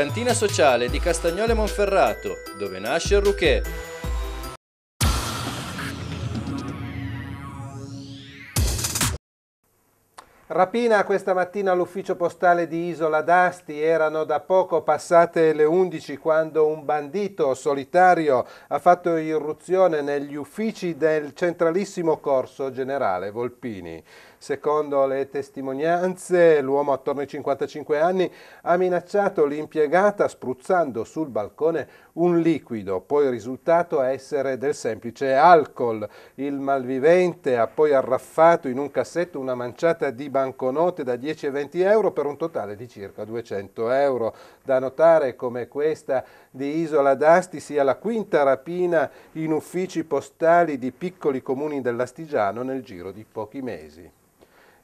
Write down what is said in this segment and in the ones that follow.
Cantina sociale di Castagnole Monferrato, dove nasce il Rouquet. Rapina questa mattina all'ufficio postale di Isola d'Asti, erano da poco passate le 11 quando un bandito solitario ha fatto irruzione negli uffici del centralissimo corso generale Volpini. Secondo le testimonianze, l'uomo attorno ai 55 anni ha minacciato l'impiegata spruzzando sul balcone un liquido, poi risultato essere del semplice alcol. Il malvivente ha poi arraffato in un cassetto una manciata di banconote da 10 e 20 euro per un totale di circa 200 euro. Da notare come questa di Isola d'Asti sia la quinta rapina in uffici postali di piccoli comuni dell'Astigiano nel giro di pochi mesi.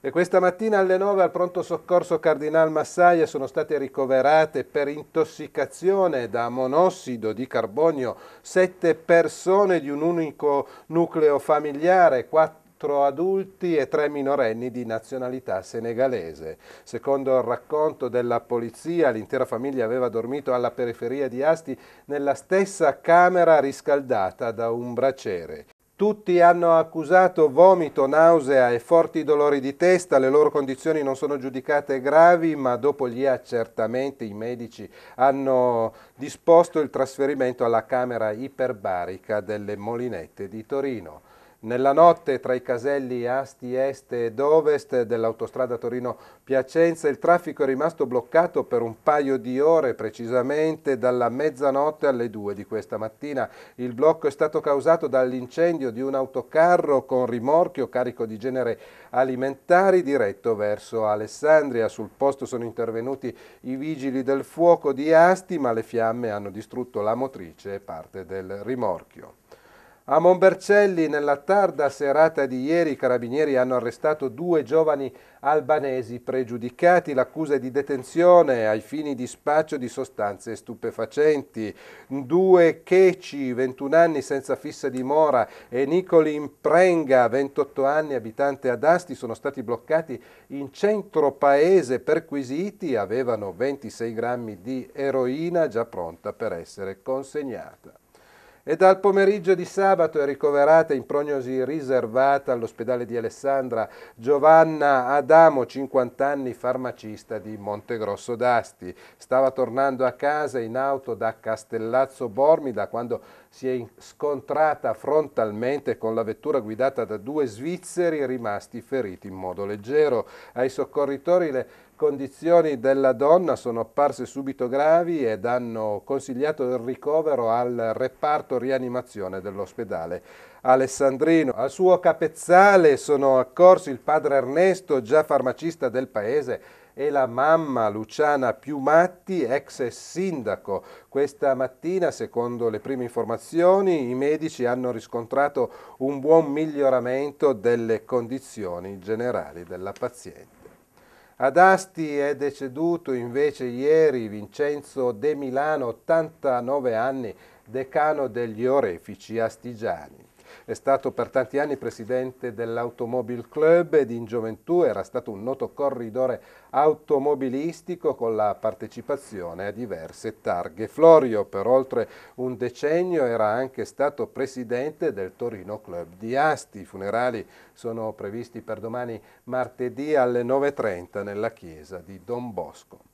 E questa mattina alle 9 al pronto soccorso Cardinal Massaia sono state ricoverate per intossicazione da monossido di carbonio sette persone di un unico nucleo familiare, quattro adulti e tre minorenni di nazionalità senegalese. Secondo il racconto della polizia, l'intera famiglia aveva dormito alla periferia di Asti nella stessa camera riscaldata da un braciere. Tutti hanno accusato vomito, nausea e forti dolori di testa, le loro condizioni non sono giudicate gravi, ma dopo gli accertamenti i medici hanno disposto il trasferimento alla camera iperbarica delle Molinette di Torino. Nella notte tra i caselli Asti Est ed Ovest dell'autostrada Torino-Piacenza il traffico è rimasto bloccato per un paio di ore, precisamente dalla mezzanotte alle 2 di questa mattina. Il blocco è stato causato dall'incendio di un autocarro con rimorchio carico di genere alimentari diretto verso Alessandria. Sul posto sono intervenuti i vigili del fuoco di Asti, ma le fiamme hanno distrutto la motrice e parte del rimorchio. A Monbercelli, nella tarda serata di ieri, i carabinieri hanno arrestato due giovani albanesi pregiudicati. L'accusa è di detenzione ai fini di spaccio di sostanze stupefacenti. Due Checi, 21 anni senza fissa dimora, e Nicolin Prenga, 28 anni abitante ad Asti, sono stati bloccati in centro paese perquisiti. Avevano 26 grammi di eroina già pronta per essere consegnata e dal pomeriggio di sabato è ricoverata in prognosi riservata all'ospedale di Alessandra Giovanna Adamo, 50 anni, farmacista di Montegrosso d'Asti. Stava tornando a casa in auto da Castellazzo Bormida quando si è scontrata frontalmente con la vettura guidata da due svizzeri rimasti feriti in modo leggero. Ai soccorritori le condizioni della donna sono apparse subito gravi ed hanno consigliato il ricovero al reparto rianimazione dell'ospedale Alessandrino. Al suo capezzale sono accorsi il padre Ernesto, già farmacista del paese, e la mamma Luciana Piumatti, ex sindaco. Questa mattina, secondo le prime informazioni, i medici hanno riscontrato un buon miglioramento delle condizioni generali della paziente. Ad Asti è deceduto invece ieri Vincenzo De Milano, 89 anni, decano degli orefici astigiani. È stato per tanti anni presidente dell'Automobile Club ed in gioventù era stato un noto corridore automobilistico con la partecipazione a diverse targhe. Florio per oltre un decennio era anche stato presidente del Torino Club di Asti. I funerali sono previsti per domani martedì alle 9.30 nella chiesa di Don Bosco.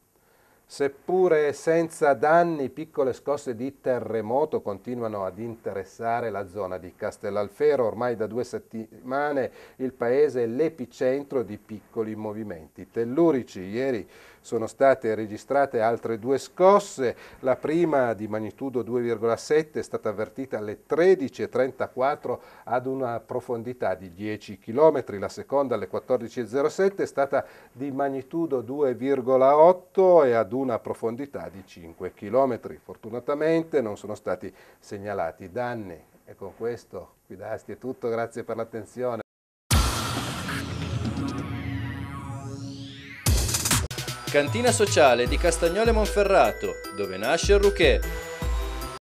Seppure senza danni, piccole scosse di terremoto continuano ad interessare la zona di Castellalfero. Ormai da due settimane il paese è l'epicentro di piccoli movimenti tellurici. Ieri sono state registrate altre due scosse. La prima di magnitudo 2,7 è stata avvertita alle 13.34 ad una profondità di 10 km. La seconda alle 14.07 è stata di magnitudo 2,8 e ad un una profondità di 5 km. Fortunatamente non sono stati segnalati danni. E con questo, Guidasti, è tutto. Grazie per l'attenzione. Cantina sociale di Castagnole Monferrato, dove nasce il Rouquet